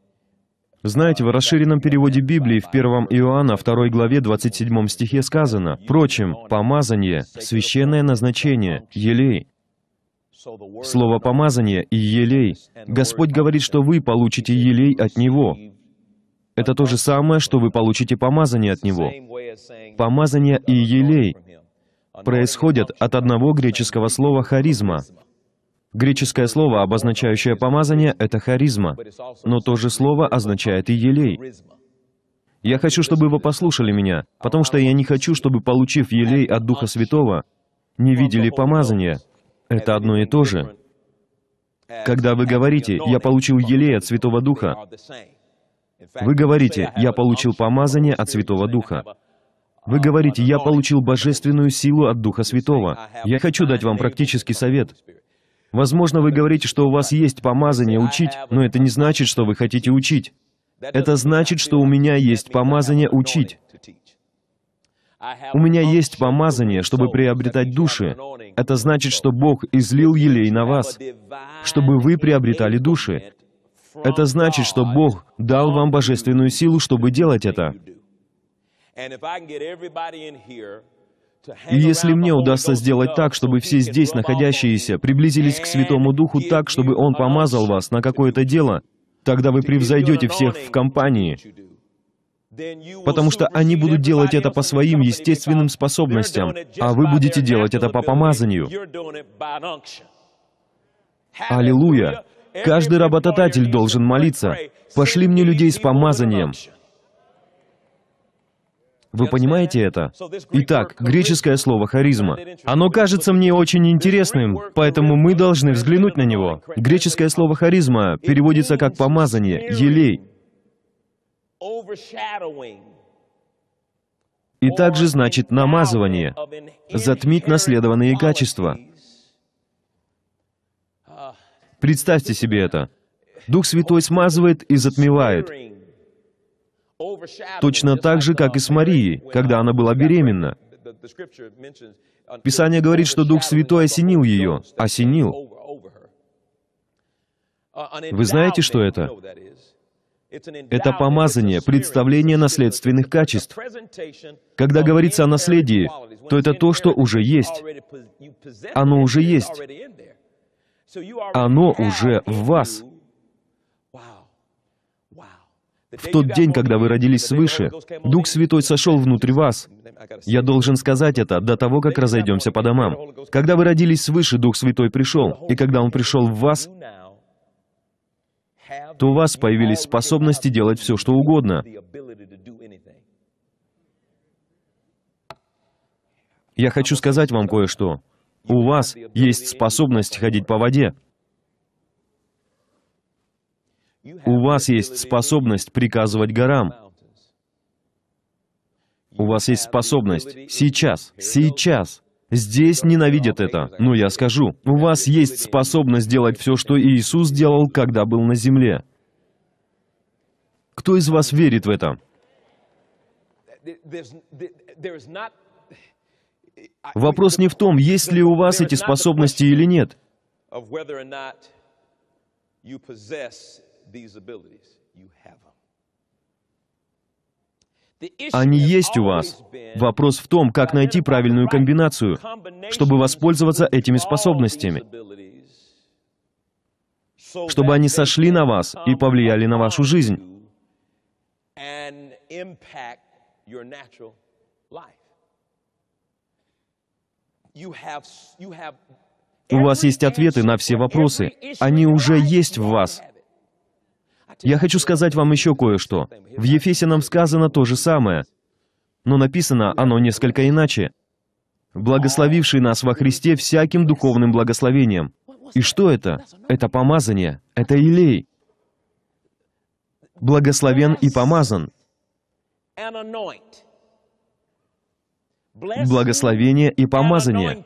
знаете, в расширенном переводе Библии в 1 Иоанна 2 главе 27 стихе сказано, «Впрочем, помазание — священное назначение, елей». Слово «помазание» и «елей». Господь говорит, что вы получите елей от Него. Это то же самое, что вы получите помазание от Него. Помазание и елей происходят от одного греческого слова «харизма», Греческое слово, обозначающее помазание, это харизма, но то же слово означает и елей. Я хочу, чтобы вы послушали меня, потому что я не хочу, чтобы, получив елей от Духа Святого, не видели помазания. Это одно и то же. Когда вы говорите «Я получил елей от Святого Духа», вы говорите «Я получил помазание от Святого Духа». Вы говорите «Я получил божественную силу от Духа Святого». Я хочу дать вам практический совет. Возможно, вы говорите, что у вас есть помазание учить, но это не значит, что вы хотите учить. Это значит, что у меня есть помазание учить. У меня есть помазание, чтобы приобретать души. Это значит, что Бог излил елей на вас, чтобы вы приобретали души. Это значит, что Бог дал вам божественную силу, чтобы делать это. И если мне удастся сделать так, чтобы все здесь находящиеся приблизились к Святому Духу так, чтобы Он помазал вас на какое-то дело, тогда вы превзойдете всех в компании, потому что они будут делать это по своим естественным способностям, а вы будете делать это по помазанию. Аллилуйя! Каждый работодатель должен молиться. «Пошли мне людей с помазанием». Вы понимаете это? Итак, греческое слово «харизма». Оно кажется мне очень интересным, поэтому мы должны взглянуть на него. Греческое слово «харизма» переводится как «помазание», «елей». И также значит «намазывание», «затмить наследованные качества». Представьте себе это. Дух Святой смазывает и затмевает. Точно так же, как и с Марией, когда она была беременна. Писание говорит, что Дух Святой осенил ее. Осенил. Вы знаете, что это? Это помазание, представление наследственных качеств. Когда говорится о наследии, то это то, что уже есть. Оно уже есть. Оно уже в вас. В тот день, когда вы родились свыше, Дух Святой сошел внутрь вас. Я должен сказать это до того, как разойдемся по домам. Когда вы родились свыше, Дух Святой пришел, и когда Он пришел в вас, то у вас появились способности делать все, что угодно. Я хочу сказать вам кое-что. У вас есть способность ходить по воде. У вас есть способность приказывать горам. У вас есть способность сейчас, сейчас. Здесь ненавидят это, но я скажу, у вас есть способность делать все, что Иисус делал, когда был на земле. Кто из вас верит в это? Вопрос не в том, есть ли у вас эти способности или нет these abilities. You have them. Они есть у вас. Вопрос в том, как найти правильную комбинацию, чтобы воспользоваться этими способностями, чтобы они сошли на вас и повлияли на вашу жизнь. У вас есть ответы на все вопросы. Они уже есть в вас. Я хочу сказать вам еще кое-что. В нам сказано то же самое, но написано оно несколько иначе. «Благословивший нас во Христе всяким духовным благословением». И что это? Это помазание, это илей. Благословен и помазан. Благословение и помазание.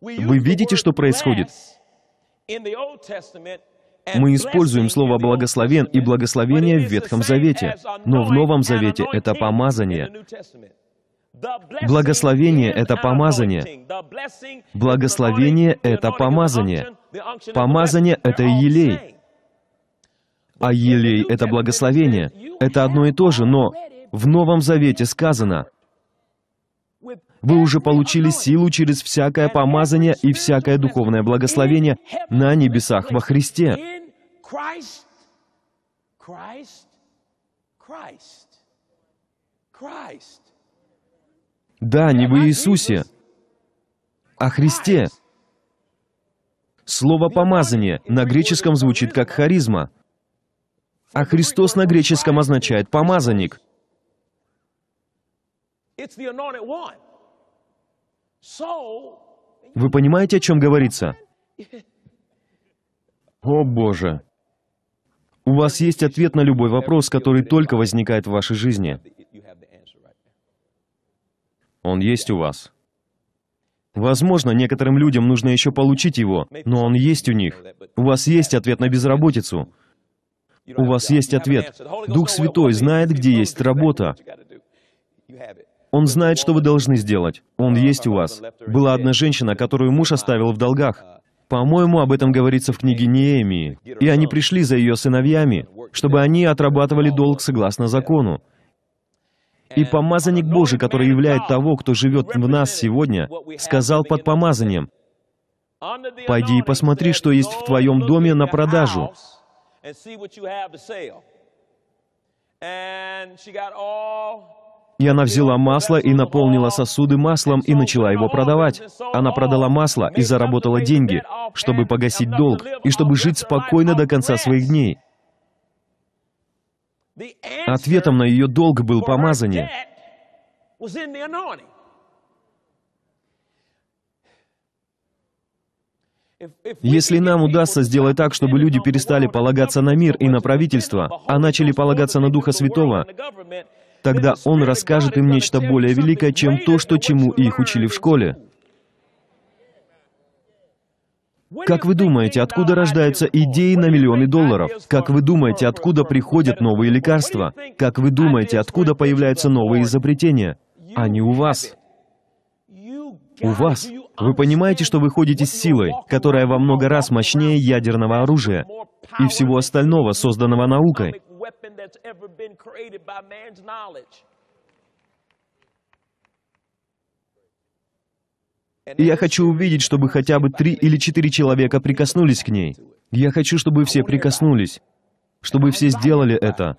Вы видите, что происходит? Мы используем слово «благословен» и «благословение» в Ветхом Завете, но в Новом Завете это помазание. Благословение — это помазание. Благословение — это помазание. Помазание — это елей. А елей — это благословение. Это одно и то же, но в Новом Завете сказано — вы уже получили силу через всякое помазание и всякое духовное благословение на небесах во Христе. Да, не в Иисусе, а Христе. Слово «помазание» на греческом звучит как «харизма», а Христос на греческом означает «помазанник». Вы понимаете, о чем говорится? О боже! У вас есть ответ на любой вопрос, который только возникает в вашей жизни. Он есть у вас. Возможно, некоторым людям нужно еще получить его, но он есть у них. У вас есть ответ на безработицу. У вас есть ответ. Дух Святой знает, где есть работа. Он знает, что вы должны сделать. Он есть у вас. Была одна женщина, которую муж оставил в долгах. По-моему, об этом говорится в книге Неемии. И они пришли за ее сыновьями, чтобы они отрабатывали долг согласно закону. И помазанник Божий, который являет того, кто живет в нас сегодня, сказал под помазанием, «Пойди и посмотри, что есть в твоем доме на продажу». And и она взяла масло и наполнила сосуды маслом и начала его продавать. Она продала масло и заработала деньги, чтобы погасить долг и чтобы жить спокойно до конца своих дней. Ответом на ее долг был помазание. Если нам удастся сделать так, чтобы люди перестали полагаться на мир и на правительство, а начали полагаться на Духа Святого, Тогда Он расскажет им нечто более великое, чем то, что чему их учили в школе. Как вы думаете, откуда рождаются идеи на миллионы долларов? Как вы думаете, откуда приходят новые лекарства? Как вы думаете, откуда появляются новые изобретения? Они у вас. У вас. Вы понимаете, что вы ходите с силой, которая во много раз мощнее ядерного оружия и всего остального, созданного наукой weapon that's ever been created by man's knowledge. я хочу увидеть, чтобы хотя бы три или четыре человека прикоснулись к ней. Я хочу, чтобы все прикоснулись, чтобы все сделали это.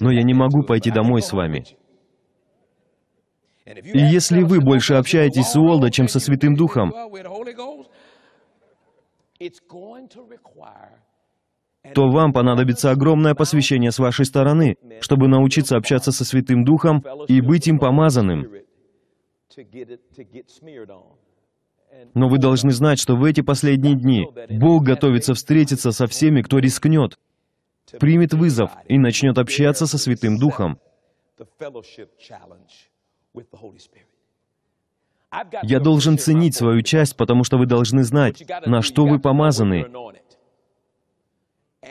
Но я не могу пойти домой с вами. И если вы больше общаетесь с Уолда, чем со Святым Духом, то вам понадобится огромное посвящение с вашей стороны, чтобы научиться общаться со Святым Духом и быть им помазанным. Но вы должны знать, что в эти последние дни Бог готовится встретиться со всеми, кто рискнет, примет вызов и начнет общаться со Святым Духом. Я должен ценить свою часть, потому что вы должны знать, на что вы помазаны,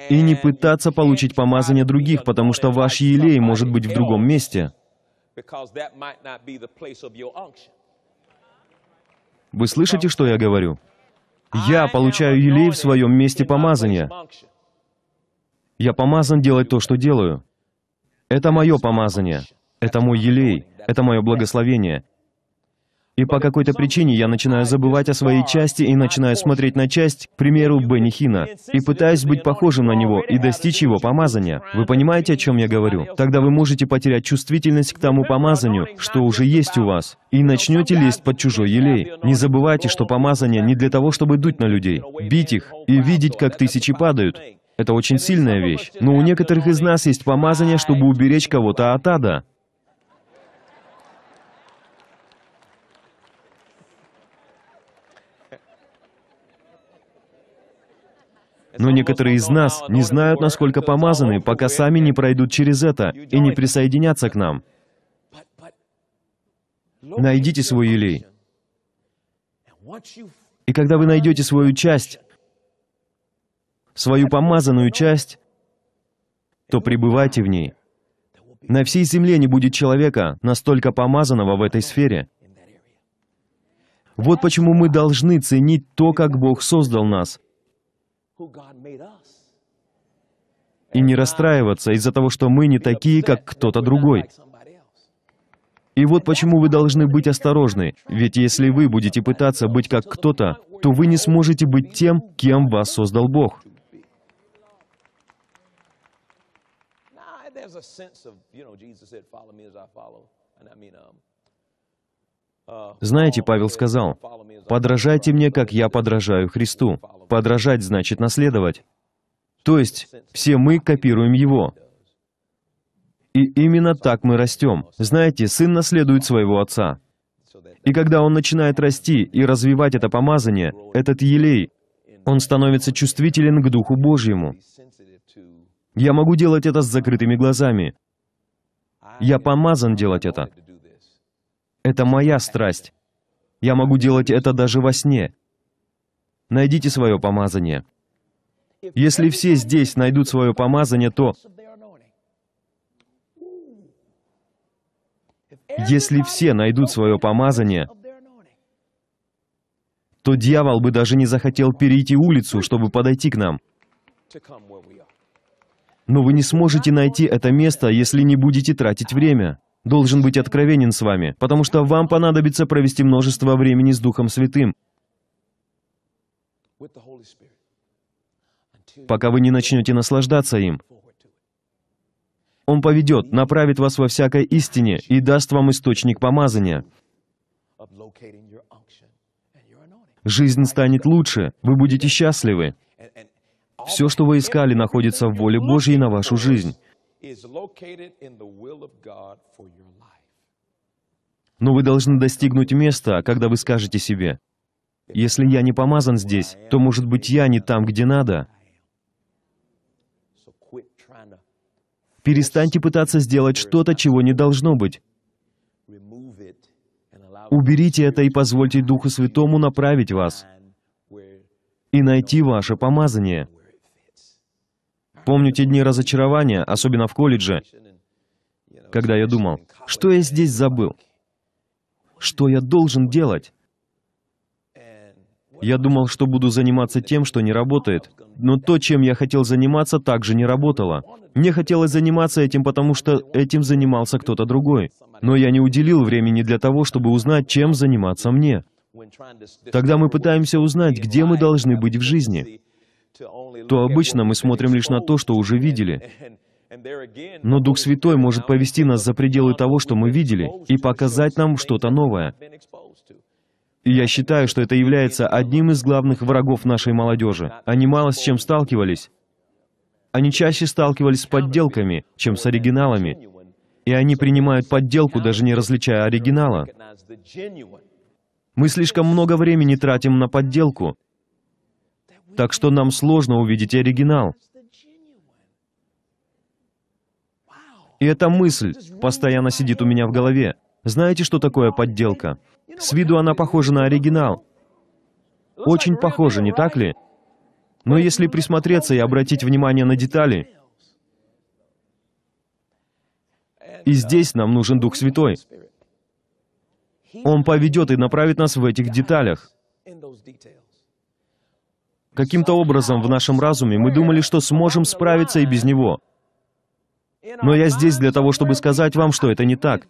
и не пытаться получить помазание других, потому что ваш елей может быть в другом месте. Вы слышите, что я говорю? Я получаю елей в своем месте помазания. Я помазан делать то, что делаю. Это мое помазание. Это мой елей. Это мое благословение. И по какой-то причине я начинаю забывать о своей части и начинаю смотреть на часть, к примеру, Бенни Хина, и пытаюсь быть похожим на него и достичь его помазания. Вы понимаете, о чем я говорю? Тогда вы можете потерять чувствительность к тому помазанию, что уже есть у вас, и начнете лезть под чужой елей. Не забывайте, что помазание не для того, чтобы дуть на людей, бить их и видеть, как тысячи падают. Это очень сильная вещь. Но у некоторых из нас есть помазание, чтобы уберечь кого-то от ада. Но некоторые из нас не знают, насколько помазаны, пока сами не пройдут через это и не присоединятся к нам. Найдите свой елей. И когда вы найдете свою часть, свою помазанную часть, то пребывайте в ней. На всей земле не будет человека, настолько помазанного в этой сфере. Вот почему мы должны ценить то, как Бог создал нас – и не расстраиваться из-за того, что мы не такие, как кто-то другой. И вот почему вы должны быть осторожны, ведь если вы будете пытаться быть как кто-то, то вы не сможете быть тем, кем вас создал Бог. there's a sense of, you know, Jesus said, follow me as I follow. And I mean, um, знаете, Павел сказал, «Подражайте мне, как я подражаю Христу». Подражать значит наследовать. То есть, все мы копируем Его. И именно так мы растем. Знаете, сын наследует своего отца. И когда он начинает расти и развивать это помазание, этот елей, он становится чувствителен к Духу Божьему. Я могу делать это с закрытыми глазами. Я помазан делать это. Это моя страсть. Я могу делать это даже во сне. Найдите свое помазание. Если все здесь найдут свое помазание, то... Если все найдут свое помазание, то дьявол бы даже не захотел перейти улицу, чтобы подойти к нам. Но вы не сможете найти это место, если не будете тратить время. Должен быть откровенен с вами, потому что вам понадобится провести множество времени с Духом Святым, пока вы не начнете наслаждаться им. Он поведет, направит вас во всякой истине и даст вам источник помазания. Жизнь станет лучше, вы будете счастливы. Все, что вы искали, находится в воле Божьей на вашу жизнь is located in the will of God for your life. Но вы должны достигнуть места, когда вы скажете себе, «Если я не помазан здесь, то, может быть, я не там, где надо». Перестаньте пытаться сделать что-то, чего не должно быть. Уберите это и позвольте Духу Святому направить вас и найти ваше помазание. Помню те дни разочарования, особенно в колледже, когда я думал, что я здесь забыл? Что я должен делать? Я думал, что буду заниматься тем, что не работает, но то, чем я хотел заниматься, также не работало. Мне хотелось заниматься этим, потому что этим занимался кто-то другой. Но я не уделил времени для того, чтобы узнать, чем заниматься мне. Тогда мы пытаемся узнать, где мы должны быть в жизни то обычно мы смотрим лишь на то, что уже видели. Но Дух Святой может повести нас за пределы того, что мы видели, и показать нам что-то новое. И я считаю, что это является одним из главных врагов нашей молодежи. Они мало с чем сталкивались. Они чаще сталкивались с подделками, чем с оригиналами. И они принимают подделку, даже не различая оригинала. Мы слишком много времени тратим на подделку, так что нам сложно увидеть оригинал. И эта мысль постоянно сидит у меня в голове. Знаете, что такое подделка? С виду она похожа на оригинал. Очень похожа, не так ли? Но если присмотреться и обратить внимание на детали... И здесь нам нужен Дух Святой. Он поведет и направит нас в этих деталях. Каким-то образом в нашем разуме мы думали, что сможем справиться и без него. Но я здесь для того, чтобы сказать вам, что это не так.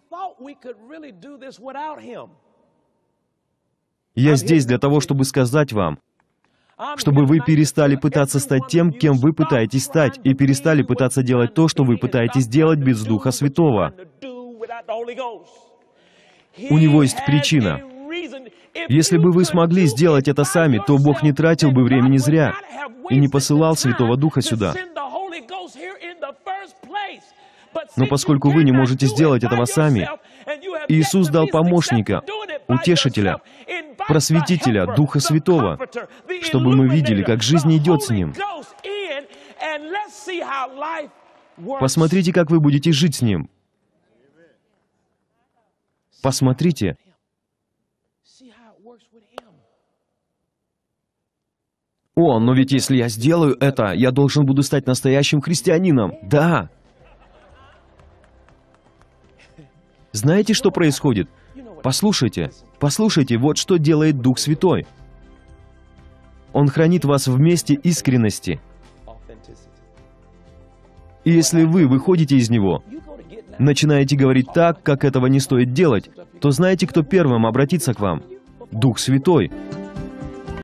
Я здесь для того, чтобы сказать вам, чтобы вы перестали пытаться стать тем, кем вы пытаетесь стать, и перестали пытаться делать то, что вы пытаетесь делать без Духа Святого. У него есть причина. Если бы вы смогли сделать это сами, то Бог не тратил бы времени зря и не посылал Святого Духа сюда. Но поскольку вы не можете сделать этого сами, Иисус дал помощника, утешителя, просветителя, Духа Святого, чтобы мы видели, как жизнь идет с Ним. Посмотрите, как вы будете жить с Ним. Посмотрите, О, но ведь если я сделаю это, я должен буду стать настоящим христианином. Да. Знаете, что происходит? Послушайте, послушайте, вот что делает Дух Святой. Он хранит вас вместе искренности. И если вы выходите из него, начинаете говорить так, как этого не стоит делать, то знаете, кто первым обратится к вам? Дух Святой.